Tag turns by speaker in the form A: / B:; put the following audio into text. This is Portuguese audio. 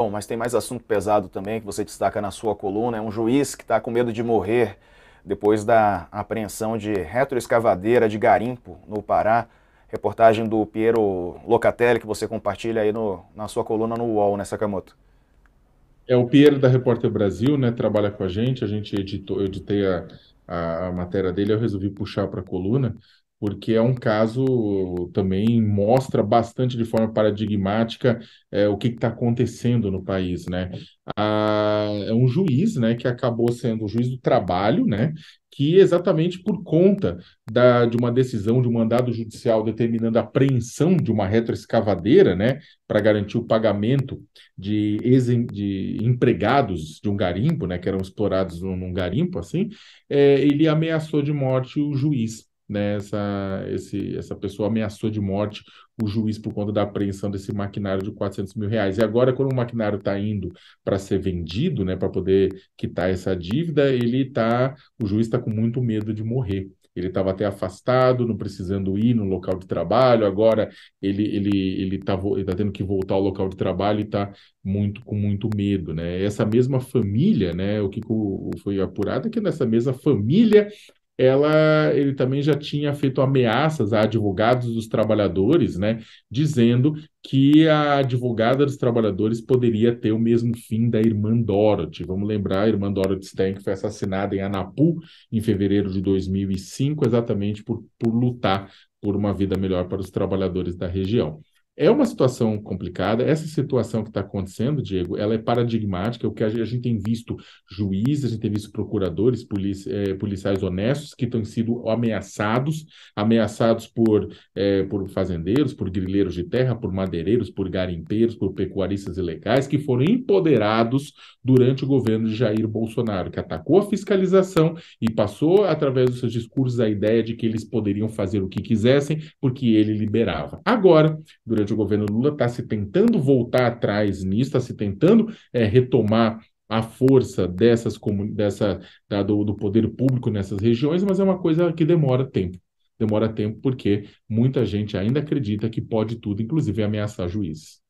A: Bom, mas tem mais assunto pesado também que você destaca na sua coluna. É um juiz que está com medo de morrer depois da apreensão de retroescavadeira de garimpo no Pará. Reportagem do Piero Locatelli que você compartilha aí no, na sua coluna no UOL, né, Sakamoto?
B: É o Piero da Repórter Brasil, né? Trabalha com a gente. A gente editou, eu editei a, a, a matéria dele, eu resolvi puxar para a coluna porque é um caso também mostra bastante de forma paradigmática é, o que está acontecendo no país, né? A, é um juiz, né, que acabou sendo o juiz do trabalho, né, que exatamente por conta da, de uma decisão de um mandado judicial determinando a apreensão de uma retroescavadeira, né, para garantir o pagamento de, de empregados de um garimpo, né, que eram explorados num, num garimpo, assim, é, ele ameaçou de morte o juiz né, essa, esse, essa pessoa ameaçou de morte o juiz por conta da apreensão desse maquinário de 400 mil reais. E agora, quando o maquinário está indo para ser vendido, né, para poder quitar essa dívida, ele tá, o juiz está com muito medo de morrer. Ele estava até afastado, não precisando ir no local de trabalho. Agora ele ele ele está tá tendo que voltar ao local de trabalho e está muito com muito medo, né? Essa mesma família, né? O que foi apurado é que nessa mesma família ela, ele também já tinha feito ameaças a advogados dos trabalhadores, né, dizendo que a advogada dos trabalhadores poderia ter o mesmo fim da irmã Dorothy. Vamos lembrar, a irmã Dorothy Stein foi assassinada em Anapu em fevereiro de 2005, exatamente por, por lutar por uma vida melhor para os trabalhadores da região. É uma situação complicada. Essa situação que está acontecendo, Diego, ela é paradigmática. O que a gente tem visto juízes, a gente tem visto procuradores, eh, policiais honestos que estão sido ameaçados, ameaçados por, eh, por fazendeiros, por grileiros de terra, por madeireiros, por garimpeiros, por pecuaristas ilegais, que foram empoderados durante o governo de Jair Bolsonaro, que atacou a fiscalização e passou, através dos seus discursos, a ideia de que eles poderiam fazer o que quisessem, porque ele liberava. Agora, durante durante o governo Lula está se tentando voltar atrás nisso, está se tentando é, retomar a força dessas dessa da, do, do poder público nessas regiões, mas é uma coisa que demora tempo. Demora tempo porque muita gente ainda acredita que pode tudo, inclusive ameaçar juízes.